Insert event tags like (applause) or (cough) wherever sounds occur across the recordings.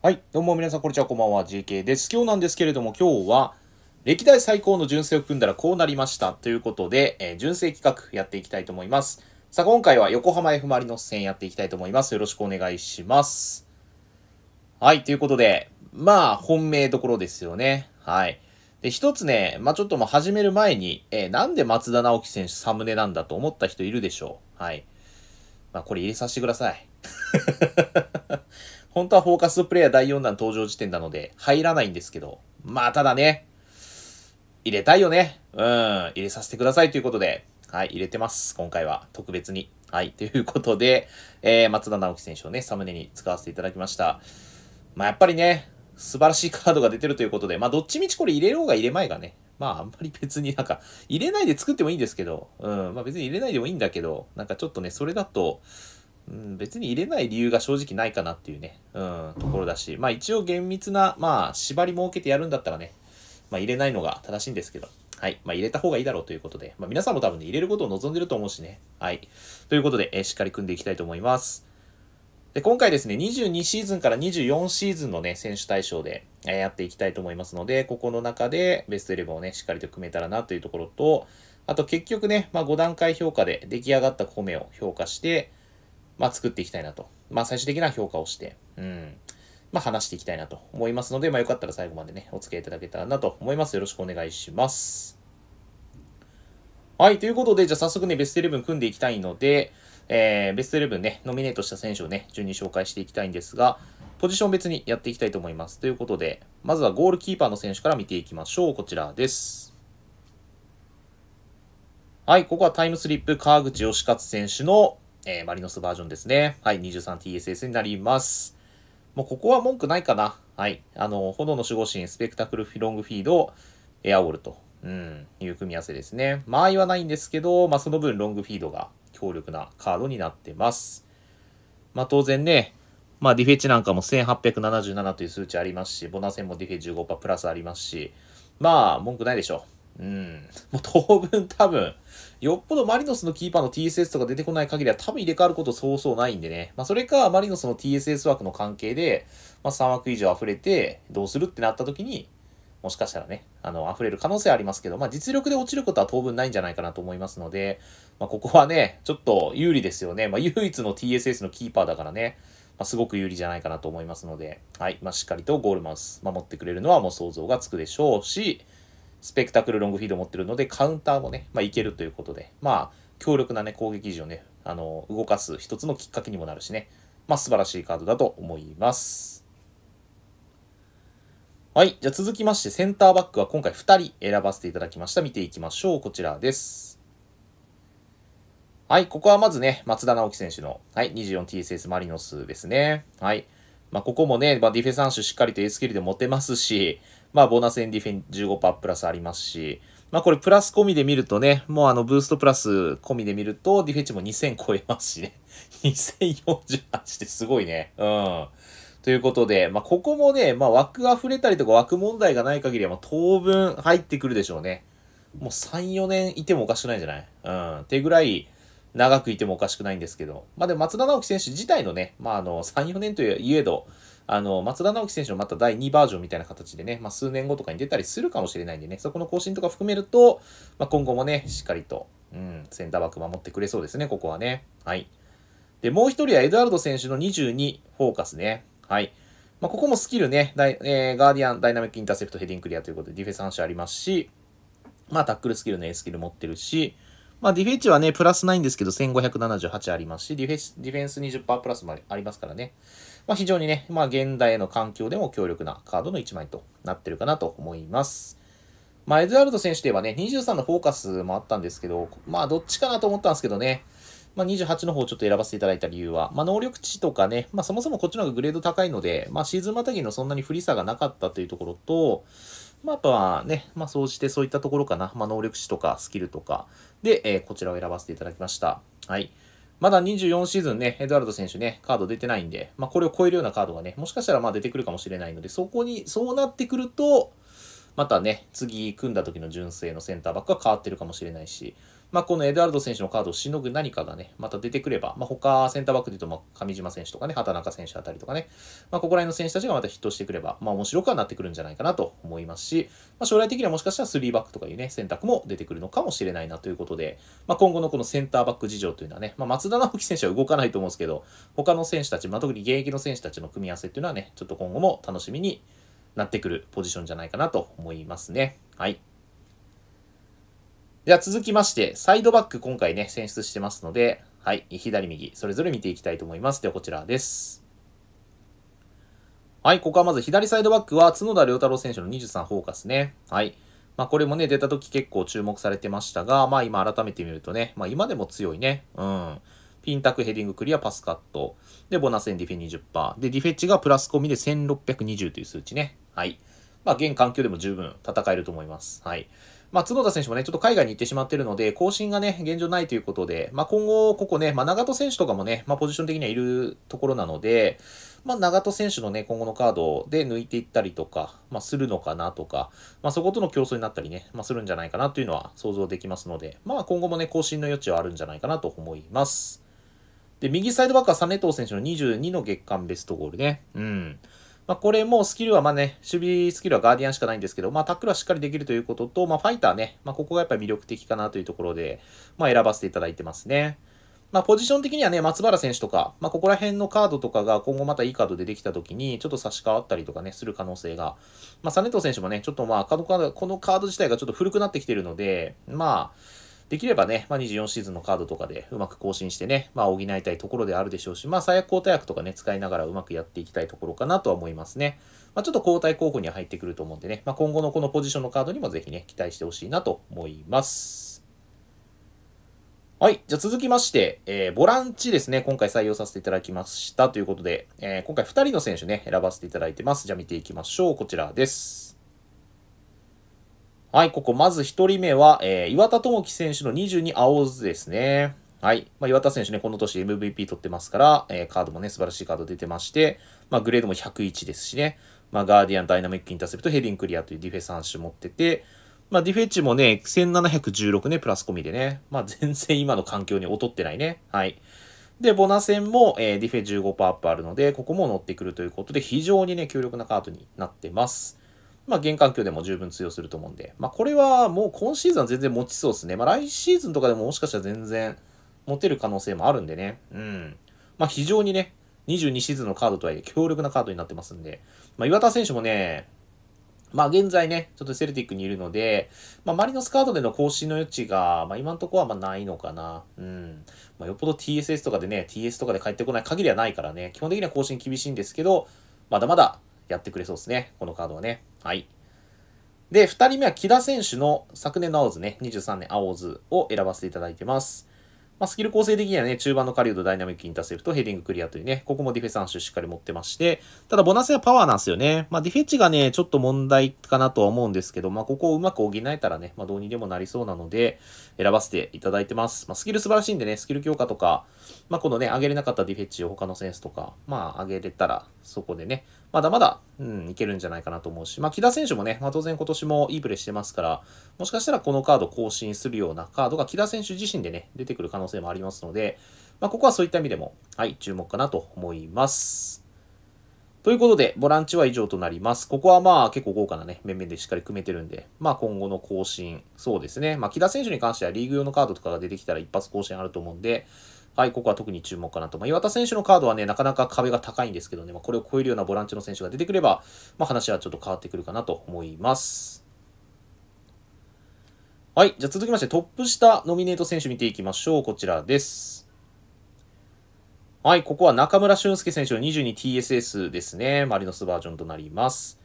はい、どうも皆さん、こんにちは、こんばんは、JK です。今日なんですけれども、今日は、歴代最高の純正を組んだらこうなりましたということで、えー、純正企画やっていきたいと思います。さあ、今回は横浜 F・ マリノス戦やっていきたいと思います。よろしくお願いします。はい、ということで、まあ、本命どころですよね。はい。で、一つね、まあちょっともう始める前に、えー、なんで松田直樹選手サムネなんだと思った人いるでしょう。はい。まあこれ入れさせてください。本当はフォーカスプレイヤー第4弾登場時点なので入らないんですけど、まあただね、入れたいよね。うん、入れさせてくださいということで、はい、入れてます。今回は特別に。はい、ということで、えー、松田直樹選手をね、サムネに使わせていただきました。まあやっぱりね、素晴らしいカードが出てるということで、まあどっちみちこれ入れようが入れまいがね、まああんまり別になんか、入れないで作ってもいいんですけど、うん、まあ別に入れないでもいいんだけど、なんかちょっとね、それだと、うん、別に入れない理由が正直ないかなっていうね、うん、ところだし、まあ一応厳密な、まあ縛り設けてやるんだったらね、まあ入れないのが正しいんですけど、はい。まあ入れた方がいいだろうということで、まあ皆さんも多分ね、入れることを望んでると思うしね、はい。ということで、えー、しっかり組んでいきたいと思います。で、今回ですね、22シーズンから24シーズンのね、選手対象で、えー、やっていきたいと思いますので、ここの中でベスト11をね、しっかりと組めたらなというところと、あと結局ね、まあ5段階評価で出来上がった米を評価して、まあ、作っていきたいなと。まあ、最終的な評価をして、うん。まあ、話していきたいなと思いますので、まあ、よかったら最後までね、お付き合いいただけたらなと思います。よろしくお願いします。はい、ということで、じゃあ早速ね、ベスト11組んでいきたいので、えー、ベスト11ね、ノミネートした選手をね、順に紹介していきたいんですが、ポジション別にやっていきたいと思います。ということで、まずはゴールキーパーの選手から見ていきましょう。こちらです。はい、ここはタイムスリップ、川口義勝選手のえー、マリノスバージョンですね。はい、23TSS になります。もうここは文句ないかな。はい。あの、炎の守護神、スペクタクルフロングフィード、エアウォルと、うん、いう組み合わせですね。間合いはないんですけど、まあ、その分ロングフィードが強力なカードになってます。まあ、当然ね、まあ、ディフェチなんかも1877という数値ありますし、ボナセンもディフェ15%プラスありますし、まあ、文句ないでしょう。うん。もう当分多分、よっぽどマリノスのキーパーの TSS とか出てこない限りは多分入れ替わることそうそうないんでね。まあそれか、マリノスの TSS 枠の関係で、まあ3枠以上溢れて、どうするってなった時に、もしかしたらね、あの、溢れる可能性ありますけど、まあ実力で落ちることは当分ないんじゃないかなと思いますので、まあここはね、ちょっと有利ですよね。まあ唯一の TSS のキーパーだからね、まあすごく有利じゃないかなと思いますので、はい、まあしっかりとゴールマウス守ってくれるのはもう想像がつくでしょうし、スペクタクルロングフィード持ってるので、カウンターもね、まあ、いけるということで、まあ、強力なね、攻撃時をね、あの、動かす一つのきっかけにもなるしね、まあ、素晴らしいカードだと思います。はい。じゃあ続きまして、センターバックは今回2人選ばせていただきました。見ていきましょう。こちらです。はい。ここはまずね、松田直樹選手の、はい、24TSS マリノスですね。はい。まあ、ここもね、まあ、ディフェンスアンしっかりと A スキルで持てますし、まあ、ボーナスエンディフェン15%プラスありますし、まあ、これプラス込みで見るとね、もうあの、ブーストプラス込みで見ると、ディフェンチも2000超えますしね。2048 (laughs) ってすごいね。うん。ということで、まあ、ここもね、まあ、枠が触れたりとか枠問題がない限りは、まあ、当分入ってくるでしょうね。もう3、4年いてもおかしくないんじゃないうん。ってぐらい、長くいてもおかしくないんですけど。まあ、でも松田直樹選手自体のね、まあ、あの、3、4年という、いえど、あの、松田直樹選手のまた第2バージョンみたいな形でね、まあ、数年後とかに出たりするかもしれないんでね、そこの更新とか含めると、まあ、今後もね、しっかりと、うん、センターバック守ってくれそうですね、ここはね。はい。で、もう1人はエドワルド選手の22フォーカスね。はい。まあ、ここもスキルね、えー、ガーディアン、ダイナミックインターセプト、ヘディングクリアということで、ディフェンス反射ありますし、まあ、タックルスキルの A スキル持ってるし、まあ、ディフェンスはね、プラスないんですけど、1578ありますし、ディフェンスディフェンス20%プラスもありますからね。まあ、非常にね、まあ、現代の環境でも強力なカードの1枚となってるかなと思います。まあ、エドワルド選手といえばね、23のフォーカスもあったんですけど、まあ、どっちかなと思ったんですけどね、まあ、28の方をちょっと選ばせていただいた理由は、まあ、能力値とかね、まあ、そもそもこっちの方がグレード高いので、まあ、シーズンまたぎのそんなに不利さがなかったというところと、まあ、やっぱね、まあ、そうしてそういったところかな、まあ、能力値とかスキルとかで、えー、こちらを選ばせていただきました。はい。まだ24シーズンね、エドワルド選手ね、カード出てないんで、まあ、これを超えるようなカードがね、もしかしたらまあ出てくるかもしれないので、そこに、そうなってくると、またね、次組んだ時の純正のセンターバックは変わってるかもしれないし、まあ、このエドワルド選手のカードをしのぐ何かがね、また出てくれば、まあ、他センターバックで言うと、ま上島選手とかね、畑中選手あたりとかね、まあ、ここら辺の選手たちがまたヒットしてくれば、まあ、面白くはなってくるんじゃないかなと思いますし、まあ、将来的にはもしかしたら3バックとかいうね、選択も出てくるのかもしれないなということで、まあ、今後のこのセンターバック事情というのはね、まあ、松田直樹選手は動かないと思うんですけど、他の選手たち、まあ、特に現役の選手たちの組み合わせっていうのはね、ちょっと今後も楽しみになってくるポジションじゃないかなと思いますね。はい。では続きまして、サイドバック今回ね、選出してますので、はい、左右、それぞれ見ていきたいと思います。ではこちらです。はい、ここはまず左サイドバックは角田良太郎選手の23フォーカスね。はい。まあこれもね、出た時結構注目されてましたが、まあ今改めて見るとね、まあ今でも強いね。うん。ピンタクヘディングクリアパスカット。で、ボナセンディフェ20%。で、ディフェッチがプラス込みで1620という数値ね。はい。まあ現環境でも十分戦えると思います。はい。まあ、角田選手もね、ちょっと海外に行ってしまってるので、更新がね、現状ないということで、まあ、今後、ここね、まあ、長戸選手とかもね、まあ、ポジション的にはいるところなので、まあ、長戸選手のね、今後のカードで抜いていったりとか、まあ、するのかなとか、まあ、そことの競争になったりね、まあ、するんじゃないかなというのは想像できますので、まあ、今後もね、更新の余地はあるんじゃないかなと思います。で、右サイドバックはサネト選手の22の月間ベストゴールね。うん。まあ、これもスキルはまあね、守備スキルはガーディアンしかないんですけど、まあ、タックルはしっかりできるということと、まあ、ファイターね、まあ、ここがやっぱり魅力的かなというところで、まあ、選ばせていただいてますね。まあ、ポジション的にはね、松原選手とか、まあ、ここら辺のカードとかが今後またいいカード出てきた時に、ちょっと差し替わったりとかね、する可能性が。まあ、サネト選手もね、ちょっとまあ、このカード自体がちょっと古くなってきてるので、まあ、できればね、まあ、24シーズンのカードとかでうまく更新してね、まあ、補いたいところであるでしょうし、まあ、最悪交代役とかね、使いながらうまくやっていきたいところかなとは思いますね。まあ、ちょっと交代候補には入ってくると思うんでね、まあ、今後のこのポジションのカードにもぜひね、期待してほしいなと思います。はい。じゃあ続きまして、えー、ボランチですね。今回採用させていただきました。ということで、えー、今回2人の選手ね、選ばせていただいてます。じゃあ見ていきましょう。こちらです。はい、ここ、まず1人目は、えー、岩田智樹選手の22青ズですね。はい。まあ、岩田選手ね、この年 MVP 取ってますから、えー、カードもね、素晴らしいカード出てまして、まあ、グレードも101ですしね、まあ、ガーディアン、ダイナミックインターセプト、ヘディンクリアというディフェス3種持ってて、まあ、ディフェンチもね、1716ね、プラス込みでね、まあ、全然今の環境に劣ってないね。はい。で、ボナ戦も、えー、ディフェ15%アップあるので、ここも乗ってくるということで、非常にね、強力なカードになってます。まあ、現環境でも十分通用すると思うんで、まあ、これはもう今シーズンは全然持ちそうですね。まあ、来シーズンとかでももしかしたら全然持てる可能性もあるんでね。うん。まあ、非常にね、22シーズンのカードとはいえ強力なカードになってますんで、まあ、岩田選手もね、まあ現在ね、ちょっとセルティックにいるので、まあマリノスカードでの更新の余地が、まあ今のところはまあないのかな。うん。まあよっぽど TSS とかでね、TS とかで帰ってこない限りはないからね、基本的には更新厳しいんですけど、まだまだやってくれそうですね。このカードはね。はい。で、2人目は木田選手の昨年の青ズね、23年青ズを選ばせていただいてます。まあ、スキル構成的にはね、中盤の狩人、ダイナミックインターセプト、ヘディングクリアというね、ここもディフェンス3種しっかり持ってまして、ただボナスはパワーなんですよね。まあ、ディフェンチがね、ちょっと問題かなとは思うんですけど、まあ、ここをうまく補えたらね、まあ、どうにでもなりそうなので、選ばせていただいてます。まあ、スキル素晴らしいんでね、スキル強化とか、まあ、このね、上げれなかったディフェッチを他の選手とか、まあ、上げれたら、そこでね、まだまだ、うん、いけるんじゃないかなと思うし、まあ、木田選手もね、まあ、当然今年もいいプレーしてますから、もしかしたらこのカード更新するようなカードが木田選手自身でね、出てくる可能性もありますので、まあ、ここはそういった意味でも、はい、注目かなと思います。ということで、ボランチは以上となります。ここはまあ結構豪華なね、面々でしっかり組めてるんで、まあ今後の更新、そうですね。まあ木田選手に関してはリーグ用のカードとかが出てきたら一発更新あると思うんで、はい、ここは特に注目かなと。まあ、岩田選手のカードはね、なかなか壁が高いんですけどね、まあ、これを超えるようなボランチの選手が出てくれば、まあ、話はちょっと変わってくるかなと思います。はい、じゃあ続きましてトップ下ノミネート選手見ていきましょう。こちらです。はい、ここは中村俊輔選手の 22TSS ですね。マリノスバージョンとなります。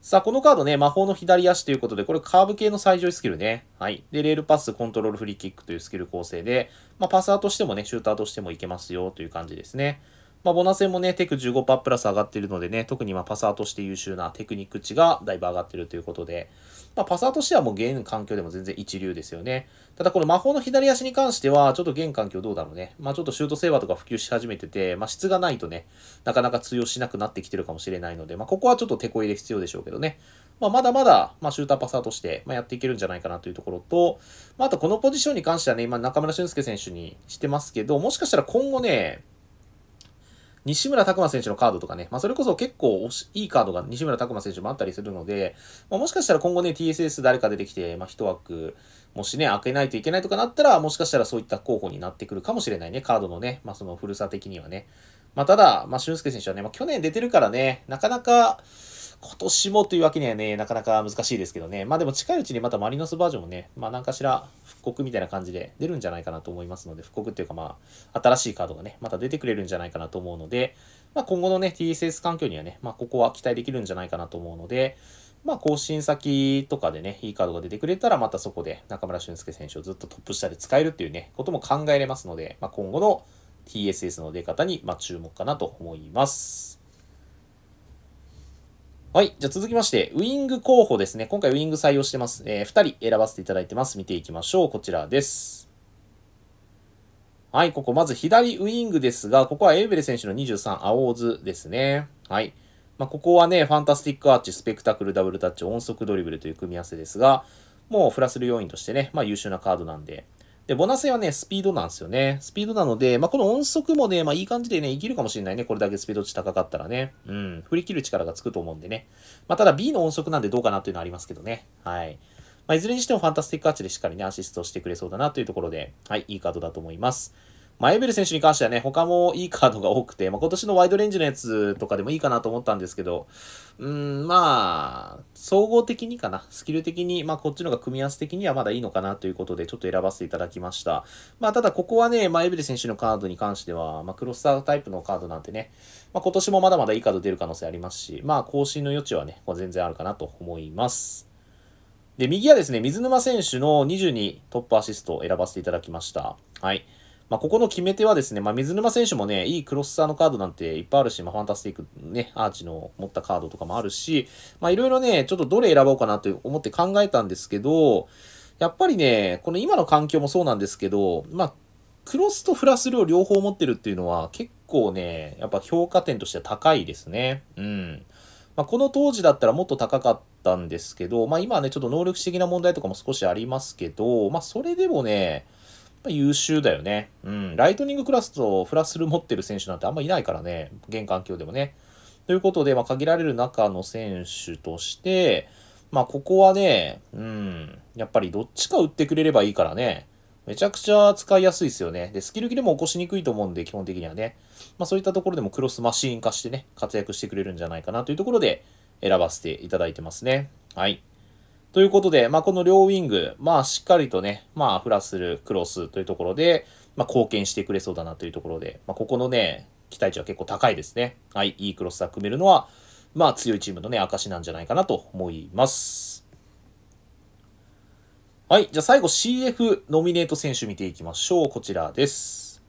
さあ、このカードね、魔法の左足ということで、これカーブ系の最上位スキルね。はい。で、レールパス、コントロールフリーキックというスキル構成で、まあ、パサーとしてもね、シューターとしてもいけますよという感じですね。まあ、ボナ戦もね、テク15%プラス上がってるのでね、特にまパサーとして優秀なテクニック値がだいぶ上がってるということで、まあ、パサーとしてはもう現環境でも全然一流ですよね。ただこの魔法の左足に関しては、ちょっと現環境どうだろうね。まあ、ちょっとシュートセーバーとか普及し始めてて、まあ、質がないとね、なかなか通用しなくなってきてるかもしれないので、まあ、ここはちょっと手こ入れ必要でしょうけどね。まあ、まだまだ、まあ、シューターパサーとして、まあ、やっていけるんじゃないかなというところと、まあ、あとこのポジションに関してはね、今中村俊輔選手にしてますけど、もしかしたら今後ね、西村拓真選手のカードとかね、まあ、それこそ結構いいカードが西村拓真選手もあったりするので、まあ、もしかしたら今後ね、TSS 誰か出てきて、まあ、一枠、もしね、開けないといけないとかなったら、もしかしたらそういった候補になってくるかもしれないね、カードのね、まあ、その古さ的にはね。まあ、ただ、まあ、俊介選手はね、まあ、去年出てるからね、なかなか、今年もというわけにはね、なかなか難しいですけどね。まあでも近いうちにまたマリノスバージョンもね、まあ何かしら復刻みたいな感じで出るんじゃないかなと思いますので、復刻っていうかまあ、新しいカードがね、また出てくれるんじゃないかなと思うので、まあ今後のね、TSS 環境にはね、まあここは期待できるんじゃないかなと思うので、まあ、更新先とかでね、いいカードが出てくれたら、またそこで中村俊輔選手をずっとトップ下で使えるっていうね、ことも考えれますので、まあ、今後の TSS の出方に、ま注目かなと思います。はい。じゃあ続きまして、ウィング候補ですね。今回ウィング採用してます。えー、2人選ばせていただいてます。見ていきましょう。こちらです。はい。ここ、まず左ウィングですが、ここはエウベル選手の23、青ズですね。はい。まあ、ここはね、ファンタスティックアーチ、スペクタクル、ダブルタッチ、音速ドリブルという組み合わせですが、もうフラスル要因としてね、まあ優秀なカードなんで、で、ボナセはね、スピードなんですよね。スピードなので、まあ、この音速もね、まあ、いい感じでね、生きるかもしれないね。これだけスピード値高かったらね。うん。振り切る力がつくと思うんでね。まあ、ただ B の音速なんでどうかなっていうのはありますけどね。はい。まあ、いずれにしてもファンタスティックアーチでしっかりね、アシストしてくれそうだなというところで、はい、いいカードだと思います。マエベル選手に関してはね、他もいいカードが多くて、まあ、今年のワイドレンジのやつとかでもいいかなと思ったんですけど、うん、まあ、総合的にかな、スキル的に、まあ、こっちのが組み合わせ的にはまだいいのかなということで、ちょっと選ばせていただきました。まあ、ただここはね、マエベル選手のカードに関しては、まあ、クロスタータイプのカードなんてね、まあ、今年もまだまだいいカード出る可能性ありますし、まあ、更新の余地はね、まあ、全然あるかなと思います。で、右はですね、水沼選手の22トップアシストを選ばせていただきました。はい。まあ、ここの決め手はですね、まあ、水沼選手もね、いいクロスサーのカードなんていっぱいあるし、まあ、ファンタスティックね、アーチの持ったカードとかもあるし、まいろいろね、ちょっとどれ選ぼうかなと思って考えたんですけど、やっぱりね、この今の環境もそうなんですけど、まあ、クロスとフラスルを両方持ってるっていうのは結構ね、やっぱ評価点としては高いですね。うん。まあ、この当時だったらもっと高かったんですけど、まあ今はね、ちょっと能力的な問題とかも少しありますけど、まあそれでもね、ぱ優秀だよね。うん。ライトニングクラスとフラッスル持ってる選手なんてあんまいないからね。現環境でもね。ということで、まあ、限られる中の選手として、まあ、ここはね、うん、やっぱりどっちか打ってくれればいいからね。めちゃくちゃ使いやすいですよね。で、スキル切れも起こしにくいと思うんで、基本的にはね。まあそういったところでもクロスマシーン化してね、活躍してくれるんじゃないかなというところで選ばせていただいてますね。はい。ということで、まあ、この両ウィング、まあ、しっかりとね、まあ、フラするクロスというところで、まあ、貢献してくれそうだなというところで、まあ、ここのね、期待値は結構高いですね。はい、いいクロスが組めるのは、まあ、強いチームのね、証なんじゃないかなと思います。はい、じゃあ最後 CF ノミネート選手見ていきましょう。こちらです。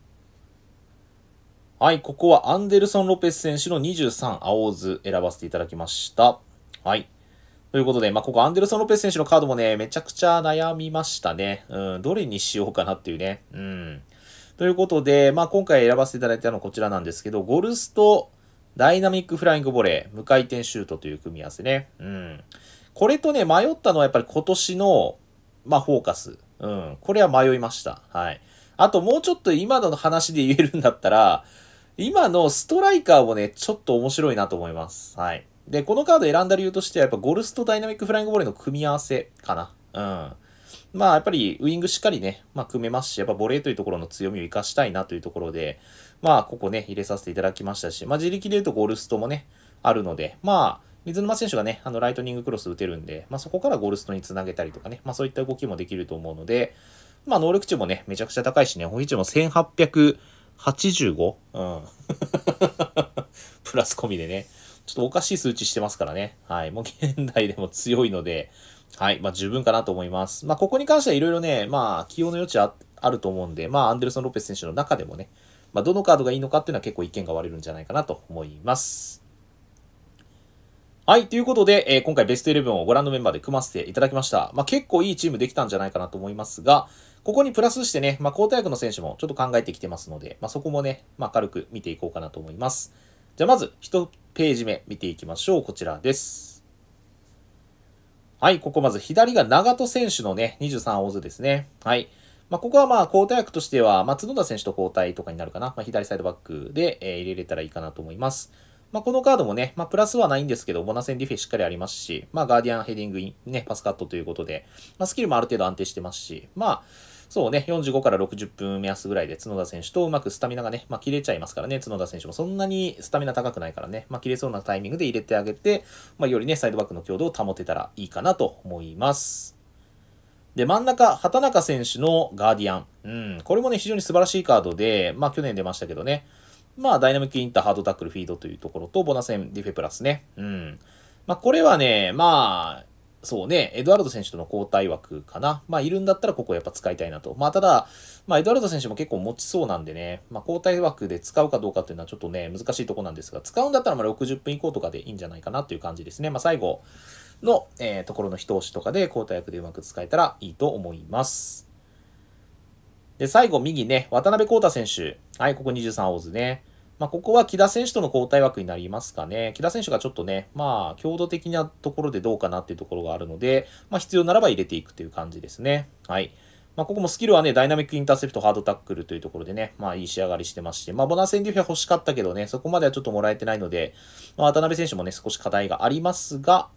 はい、ここはアンデルソン・ロペス選手の23青図選ばせていただきました。はい。ということで、まあ、ここアンデルソン・ロペス選手のカードもね、めちゃくちゃ悩みましたね。うん、どれにしようかなっていうね。うん。ということで、まあ、今回選ばせていただいたのはこちらなんですけど、ゴルスとダイナミックフライングボレー、無回転シュートという組み合わせね。うん。これとね、迷ったのはやっぱり今年の、まあ、フォーカス。うん。これは迷いました。はい。あともうちょっと今の話で言えるんだったら、今のストライカーもね、ちょっと面白いなと思います。はい。で、このカード選んだ理由としては、やっぱゴルスとダイナミックフライングボレーの組み合わせかな。うん。まあ、やっぱりウイングしっかりね、まあ、組めますし、やっぱボレーというところの強みを生かしたいなというところで、まあ、ここね、入れさせていただきましたし、まあ、自力で言うとゴルストもね、あるので、まあ、水沼選手がね、あの、ライトニングクロス打てるんで、まあ、そこからゴルストにつなげたりとかね、まあ、そういった動きもできると思うので、まあ、能力値もね、めちゃくちゃ高いしね、保比値も1885、うん。(laughs) プラス込みでね。ちょっとおかしい数値してますからね。はい。もう現代でも強いので、はい。まあ、十分かなと思います。まあ、ここに関してはいろいろね、まあ、起用の余地ああると思うんで、まあ、アンデルソン・ロペス選手の中でもね、まあ、どのカードがいいのかっていうのは結構意見が割れるんじゃないかなと思います。はい。ということで、えー、今回ベスト11をご覧のメンバーで組ませていただきました。まあ、結構いいチームできたんじゃないかなと思いますが、ここにプラスしてね、まあ、交代役の選手もちょっと考えてきてますので、まあ、そこもね、まあ、軽く見ていこうかなと思います。じゃあ、まず、一ページ目見ていきましょう。こちらです。はい、ここまず左が長戸選手のね、23大津ですね。はい。まあ、ここはまあ交代役としては、ま野角田選手と交代とかになるかな。まあ、左サイドバックで、えー、入れれたらいいかなと思います。まあ、このカードもね、まあ、プラスはないんですけど、ボナセンディフェしっかりありますし、まあ、ガーディアンヘディングイン、ね、パスカットということで、まあ、スキルもある程度安定してますし、まあ、そうね、45から60分目安ぐらいで角田選手とうまくスタミナがね、まあ、切れちゃいますからね、角田選手もそんなにスタミナ高くないからね、まあ、切れそうなタイミングで入れてあげて、まあ、よりね、サイドバックの強度を保てたらいいかなと思います。で、真ん中、畑中選手のガーディアン。うん、これもね、非常に素晴らしいカードで、まあ、去年出ましたけどね、まあ、ダイナミックインター、ハードタックル、フィードというところと、ボナセン、ディフェプラスね。うん。まあ、これはね、まあ、そうね、エドワルド選手との交代枠かな。まあ、いるんだったらここやっぱ使いたいなと。まあ、ただ、まあ、エドワルド選手も結構持ちそうなんでね、まあ、交代枠で使うかどうかっていうのはちょっとね、難しいとこなんですが、使うんだったらまあ60分以降とかでいいんじゃないかなっていう感じですね。まあ、最後の、えー、ところの一押しとかで交代枠でうまく使えたらいいと思います。で、最後、右ね、渡辺康太選手。はい、ここ23オーズね。まあ、ここは木田選手との交代枠になりますかね。木田選手がちょっとね、まあ、強度的なところでどうかなっていうところがあるので、まあ、必要ならば入れていくという感じですね。はい。まあ、ここもスキルはね、ダイナミックインターセプト、ハードタックルというところでね、まあ、いい仕上がりしてまして、まあ、ボナー戦デュフィア欲しかったけどね、そこまではちょっともらえてないので、まあ、渡辺選手もね、少し課題がありますが、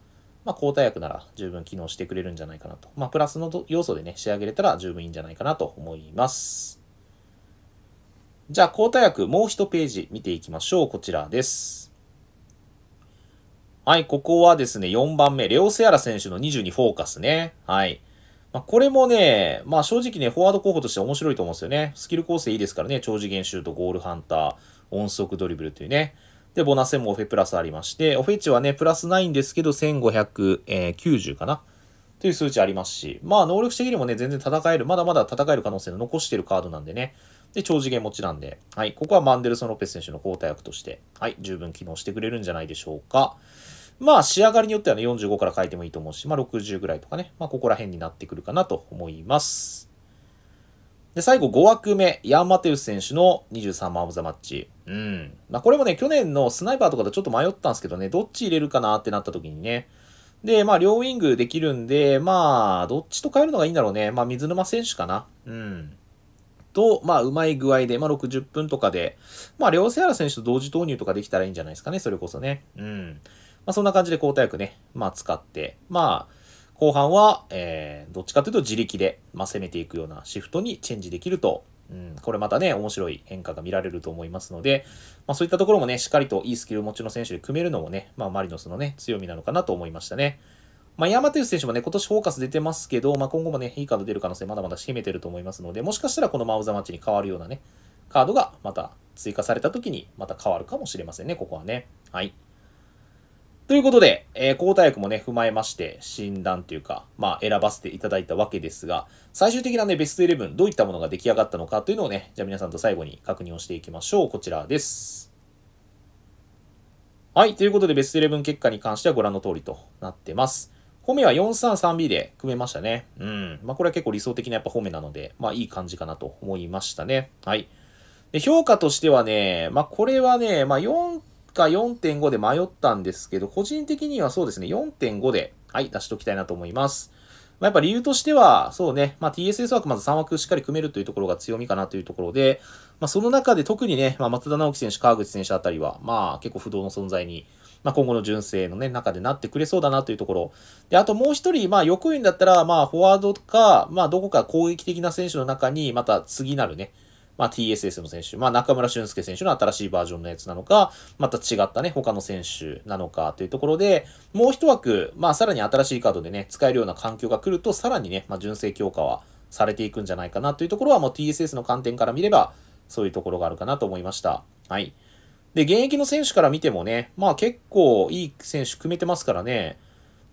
まあ、交代役なら十分機能してくれるんじゃないかなと。まあ、プラスの要素でね、仕上げれたら十分いいんじゃないかなと思います。じゃあ、抗体薬、もう1ページ見ていきましょう。こちらです。はい、ここはですね、4番目、レオセアラ選手の22フォーカスね。はい。まあ、これもね、まあ正直ね、フォワード候補として面白いと思うんですよね。スキル構成いいですからね、超次元シュート、ゴールハンター、音速ドリブルというね。で、ボナセもオフェプラスありまして、オフェチはね、プラスないんですけど、1590かな。という数値ありますし、まあ能力的にもね、全然戦える、まだまだ戦える可能性の残してるカードなんでね、で、長次元持ちなんで、はい、ここはマンデルソン・ロペス選手の交代役として、はい、十分機能してくれるんじゃないでしょうか。まあ、仕上がりによってはね、45から変えてもいいと思うし、まあ、60ぐらいとかね、まあ、ここら辺になってくるかなと思います。で、最後5枠目、ヤン・マテウス選手の23マン・オブ・ザ・マッチ。うん。まあ、これもね、去年のスナイパーとかとちょっと迷ったんですけどね、どっち入れるかなってなった時にね、で、まあ、両ウィングできるんで、まあ、どっちと変えるのがいいんだろうね。まあ、水沼選手かな。うん。と、まあ、うまい具合で、まあ、60分とかで、まあ、両セラ選手と同時投入とかできたらいいんじゃないですかね、それこそね。うん。まあ、そんな感じで交代役ね、まあ、使って、まあ、後半は、えー、どっちかというと自力で、まあ、攻めていくようなシフトにチェンジできると、うん、これまたね、面白い変化が見られると思いますので、まあ、そういったところもね、しっかりといいスキル持ちの選手で組めるのもね、まあ、マリノスのね、強みなのかなと思いましたね。まあ、山手選手もね、今年フォーカス出てますけど、まあ、今後もね、いいカード出る可能性まだまだ秘めてると思いますので、もしかしたらこのマウザマッチに変わるようなね、カードがまた追加された時にまた変わるかもしれませんね、ここはね。はい。ということで、えー、交代役もね、踏まえまして、診断というか、まあ、選ばせていただいたわけですが、最終的なね、ベスト11、どういったものが出来上がったのかというのをね、じゃあ皆さんと最後に確認をしていきましょう。こちらです。はい、ということで、ベスト11結果に関してはご覧の通りとなってます。方面は 433B で組めましたね。うん。まあ、これは結構理想的なやっぱ方面なので、まあ、いい感じかなと思いましたね。はい。で、評価としてはね、まあ、これはね、まあ、4か4.5で迷ったんですけど、個人的にはそうですね、4.5で、はい、出しときたいなと思います。まあ、やっぱ理由としては、そうね、まあ、TSS 枠まず3枠しっかり組めるというところが強みかなというところで、まあ、その中で特にね、まあ、松田直樹選手、川口選手あたりは、まあ、結構不動の存在に、まあ、今後の純正のね、中でなってくれそうだなというところ。で、あともう一人、まあ、欲言だったら、まあ、フォワードか、まあ、どこか攻撃的な選手の中に、また次なるね、まあ、TSS の選手、まあ、中村俊輔選手の新しいバージョンのやつなのか、また違ったね、他の選手なのかというところで、もう一枠、まあ、さらに新しいカードでね、使えるような環境が来ると、さらにね、まあ、純正強化はされていくんじゃないかなというところは、もう TSS の観点から見れば、そういうところがあるかなと思いました。はい。で、現役の選手から見てもね、まあ結構いい選手組めてますからね、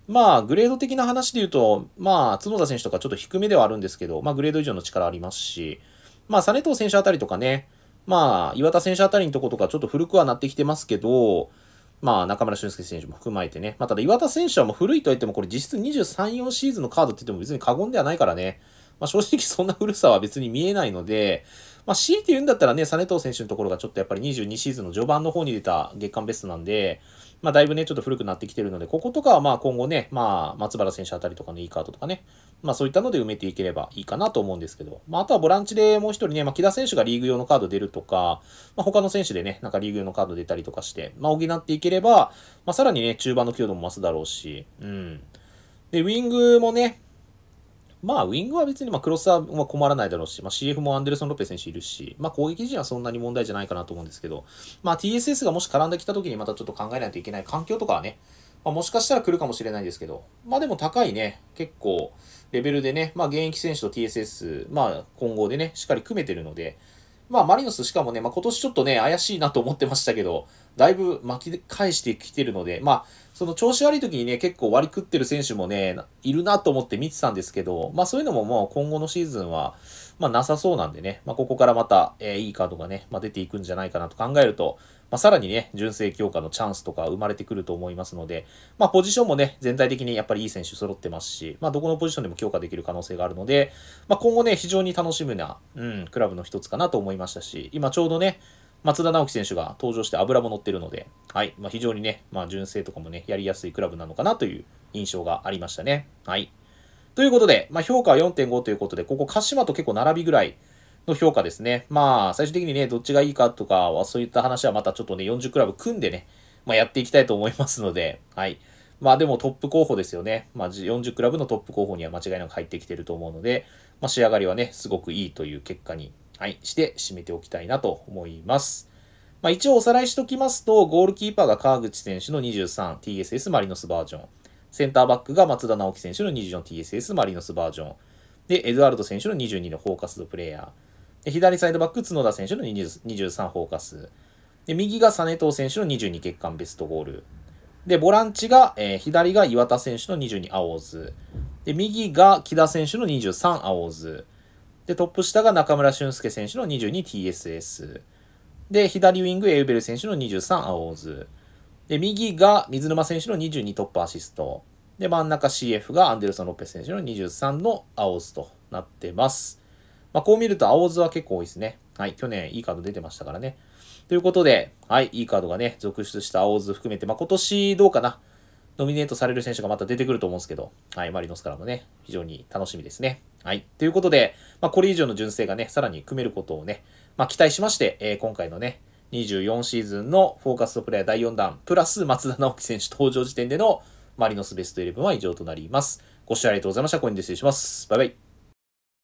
まあグレード的な話で言うと、まあ角田選手とかちょっと低めではあるんですけど、まあグレード以上の力ありますし、まあ実藤選手あたりとかね、まあ岩田選手あたりのとことかちょっと古くはなってきてますけど、まあ中村俊輔選手も含まれてね、まあただ岩田選手はもう古いと言ってもこれ実質23、4シーズンのカードって言っても別に過言ではないからね、まあ正直そんな古さは別に見えないので、まあ、強いて言うんだったらね、実ウ選手のところがちょっとやっぱり22シーズンの序盤の方に出た月間ベストなんで、まあ、だいぶね、ちょっと古くなってきてるので、こことかはまあ今後ね、まあ、松原選手あたりとかのいいカードとかね、まあそういったので埋めていければいいかなと思うんですけど、まああとはボランチでもう一人ね、まあ木田選手がリーグ用のカード出るとか、まあ他の選手でね、なんかリーグ用のカード出たりとかして、まあ補っていければ、まあさらにね、中盤の強度も増すだろうし、うん。で、ウィングもね、まあ、ウィングは別に、まあ、クロスは困らないだろうし、まあ、CF もアンデルソン・ロペ選手いるし、まあ、攻撃陣はそんなに問題じゃないかなと思うんですけど、まあ、TSS がもし絡んできた時にまたちょっと考えないといけない環境とかはね、まあ、もしかしたら来るかもしれないですけど、まあ、でも高いね、結構、レベルでね、まあ、現役選手と TSS、まあ、混合でね、しっかり組めてるので、まあ、マリノスしかもね、まあ、今年ちょっとね、怪しいなと思ってましたけど、だいぶ巻き返してきてるので、まあ、その調子悪い時にね、結構割り食ってる選手もね、いるなと思って見てたんですけど、まあそういうのももう今後のシーズンは、まあなさそうなんでね、まあここからまた、えー、いいカードがね、まあ出ていくんじゃないかなと考えると、まあ、さらにね、純正強化のチャンスとか生まれてくると思いますので、まあ、ポジションもね、全体的にやっぱりいい選手揃ってますし、まあ、どこのポジションでも強化できる可能性があるので、まあ、今後ね、非常に楽しむな、うん、クラブの一つかなと思いましたし、今ちょうどね、松田直樹選手が登場して油も乗ってるので、はい、まあ、非常にね、まあ、純正とかもね、やりやすいクラブなのかなという印象がありましたね。はい。ということで、まあ、評価は4.5ということで、ここ鹿島と結構並びぐらい、の評価ですね。まあ、最終的にね、どっちがいいかとかは、そういった話はまたちょっとね、40クラブ組んでね、まあ、やっていきたいと思いますので、はい。まあでもトップ候補ですよね。まあ40クラブのトップ候補には間違いなく入ってきてると思うので、まあ仕上がりはね、すごくいいという結果に、はい、して締めておきたいなと思います。まあ一応おさらいしときますと、ゴールキーパーが川口選手の 23TSS マリノスバージョン。センターバックが松田直樹選手の 24TSS マリノスバージョン。で、エドワルド選手の22のフォーカスドプレイヤー。左サイドバック、角田選手の23フォーカス。で、右が実藤選手の22月間ベストゴール。で、ボランチが、えー、左が岩田選手の22アオーズ。で、右が木田選手の23アオーズ。で、トップ下が中村俊輔選手の 22TSS。で、左ウィングエウベル選手の23アオーズ。で、右が水沼選手の22トップアシスト。で、真ん中 CF がアンデルソン・ロペス選手の23のアオーズとなってます。まあ、こう見ると青図は結構多いですね。はい、去年いいカード出てましたからね。ということで、はい、いいカードがね、続出した青図含めて、まあ、今年どうかな、ノミネートされる選手がまた出てくると思うんですけど、はい、マリノスからもね、非常に楽しみですね。はい、ということで、まあ、これ以上の純正がね、さらに組めることをね、まあ、期待しまして、えー、今回のね、24シーズンのフォーカストプレイヤー第4弾、プラス松田直樹選手登場時点でのマリノスベスト11は以上となります。ご視聴ありがとうございました。コインで失礼します。バイバイ。